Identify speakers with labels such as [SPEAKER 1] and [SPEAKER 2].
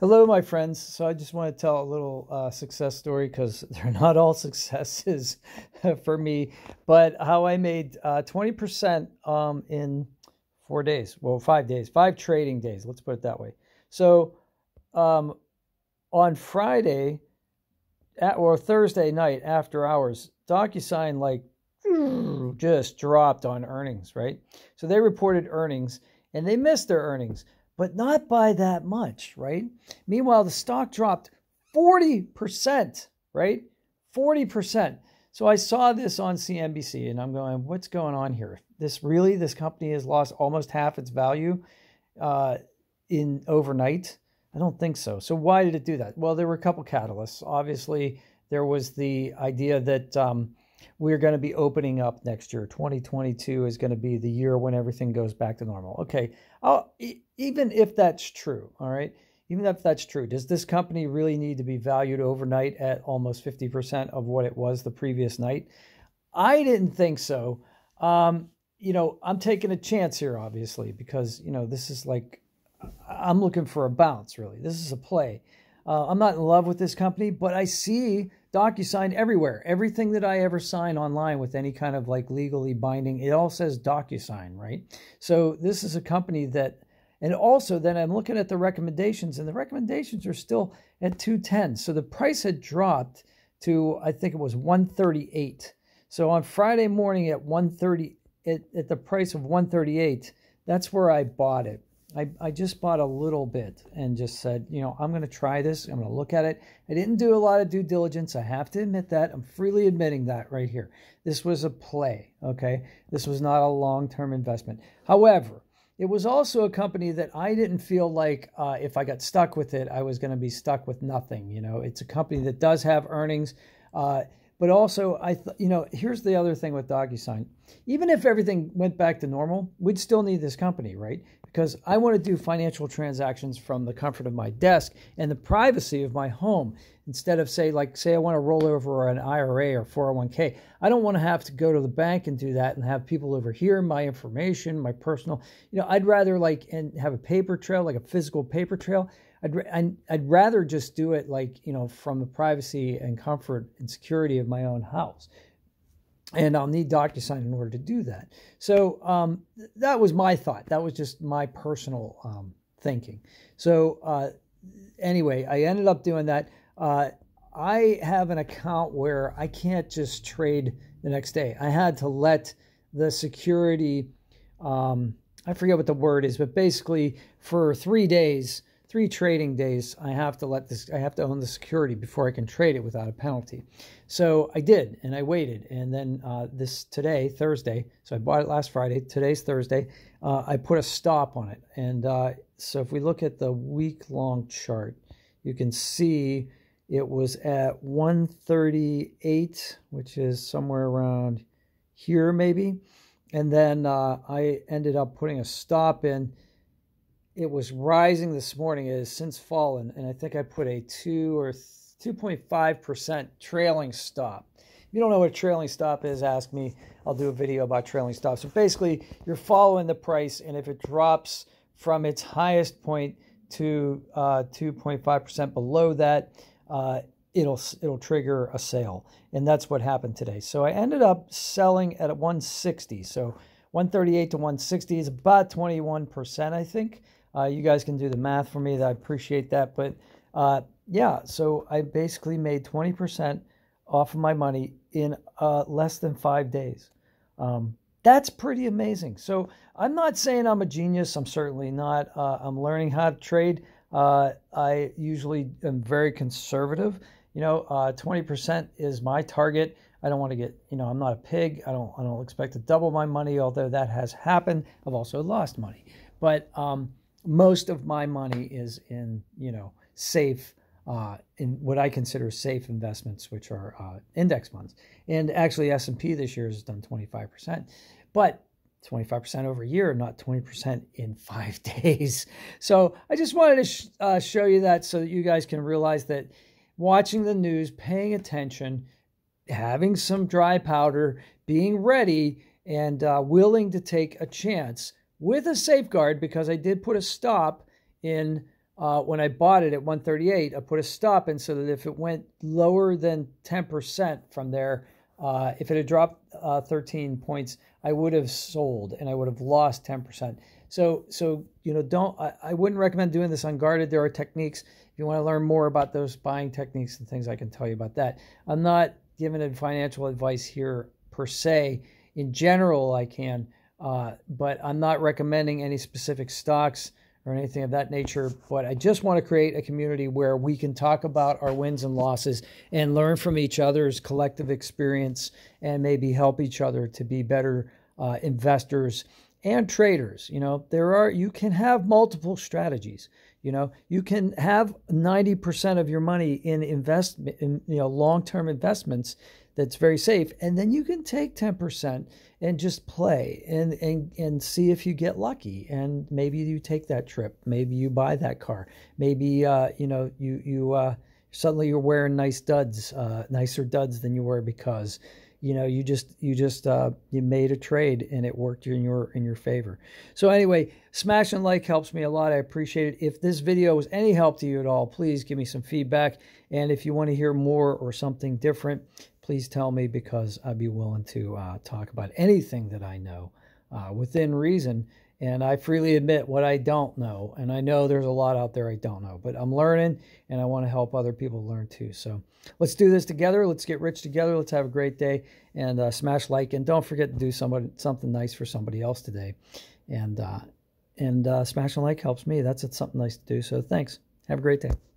[SPEAKER 1] Hello, my friends. So I just want to tell a little uh, success story because they're not all successes for me, but how I made uh, 20% um, in four days. Well, five days, five trading days. Let's put it that way. So um, on Friday at, or Thursday night after hours, DocuSign like just dropped on earnings, right? So they reported earnings and they missed their earnings but not by that much, right? Meanwhile, the stock dropped 40%, right? 40%. So I saw this on CNBC and I'm going, what's going on here? This really, this company has lost almost half its value uh, in overnight. I don't think so. So why did it do that? Well, there were a couple catalysts. Obviously, there was the idea that um, we're going to be opening up next year. 2022 is going to be the year when everything goes back to normal. Okay, I'll, even if that's true, all right, even if that's true, does this company really need to be valued overnight at almost 50% of what it was the previous night? I didn't think so. Um, you know, I'm taking a chance here, obviously, because, you know, this is like, I'm looking for a bounce, really. This is a play. Uh, I'm not in love with this company, but I see DocuSign everywhere. Everything that I ever sign online with any kind of like legally binding, it all says DocuSign, right? So this is a company that and also, then I'm looking at the recommendations, and the recommendations are still at 210. So the price had dropped to, I think it was 138. So on Friday morning at 130, at, at the price of 138, that's where I bought it. I, I just bought a little bit and just said, you know, I'm going to try this. I'm going to look at it. I didn't do a lot of due diligence. I have to admit that. I'm freely admitting that right here. This was a play, okay? This was not a long term investment. However, it was also a company that I didn't feel like uh, if I got stuck with it, I was going to be stuck with nothing. You know, it's a company that does have earnings. Uh, but also, I th- you know, here's the other thing with DocuSign. Even if everything went back to normal, we'd still need this company, right? Because I want to do financial transactions from the comfort of my desk and the privacy of my home instead of say like say I want to roll over an IRA or 401k. I don't want to have to go to the bank and do that and have people over here my information, my personal. You know, I'd rather like and have a paper trail, like a physical paper trail I'd, I'd, I'd rather just do it like, you know, from the privacy and comfort and security of my own house. And I'll need DocuSign in order to do that. So um, th- that was my thought. That was just my personal um, thinking. So uh, anyway, I ended up doing that. Uh, I have an account where I can't just trade the next day. I had to let the security, um, I forget what the word is, but basically for three days, three trading days I have to let this I have to own the security before I can trade it without a penalty. So I did and I waited and then uh, this today Thursday so I bought it last Friday today's Thursday uh, I put a stop on it and uh, so if we look at the week long chart you can see it was at 138 which is somewhere around here maybe and then uh, I ended up putting a stop in it was rising this morning. It has since fallen, and I think I put a two or two point five percent trailing stop. If you don't know what a trailing stop is, ask me. I'll do a video about trailing stops. So basically, you're following the price, and if it drops from its highest point to 2.5% uh, below that, uh, it'll it'll trigger a sale, and that's what happened today. So I ended up selling at 160. So 138 to 160 is about 21%, I think. Uh, you guys can do the math for me. I appreciate that. But uh, yeah, so I basically made 20% off of my money in uh, less than five days. Um, that's pretty amazing. So I'm not saying I'm a genius. I'm certainly not. Uh, I'm learning how to trade. Uh, I usually am very conservative. You know, 20% uh, is my target. I don't want to get, you know, I'm not a pig. I don't, I don't expect to double my money, although that has happened. I've also lost money, but um, most of my money is in you know safe uh, in what I consider safe investments, which are uh, index funds. And actually, S and P this year has done twenty five percent, but 25% over a year, not 20% in five days. So I just wanted to sh- uh, show you that so that you guys can realize that watching the news, paying attention, having some dry powder, being ready, and uh, willing to take a chance with a safeguard because I did put a stop in uh, when I bought it at 138. I put a stop in so that if it went lower than 10% from there, uh, if it had dropped uh, 13 points, I would have sold and I would have lost 10%. So, so you know, don't. I, I wouldn't recommend doing this unguarded. There are techniques. If you want to learn more about those buying techniques and things, I can tell you about that. I'm not giving financial advice here per se. In general, I can. Uh, but I'm not recommending any specific stocks or anything of that nature. But I just want to create a community where we can talk about our wins and losses and learn from each other's collective experience and maybe help each other to be better uh, investors and traders. You know, there are, you can have multiple strategies. You know, you can have 90% of your money in investment, in, you know, long term investments that's very safe. And then you can take 10% and just play and, and, and see if you get lucky. And maybe you take that trip. Maybe you buy that car. Maybe, uh, you know, you, you, uh, suddenly you're wearing nice duds, uh, nicer duds than you were because you know you just you just uh, you made a trade and it worked in your in your favor so anyway smash and like helps me a lot i appreciate it if this video was any help to you at all please give me some feedback and if you want to hear more or something different please tell me because i'd be willing to uh, talk about anything that i know uh, within reason and I freely admit what I don't know. And I know there's a lot out there I don't know, but I'm learning and I want to help other people learn too. So let's do this together. Let's get rich together. Let's have a great day and uh, smash like. And don't forget to do somebody, something nice for somebody else today. And, uh, and uh, smash like helps me. That's something nice to do. So thanks. Have a great day.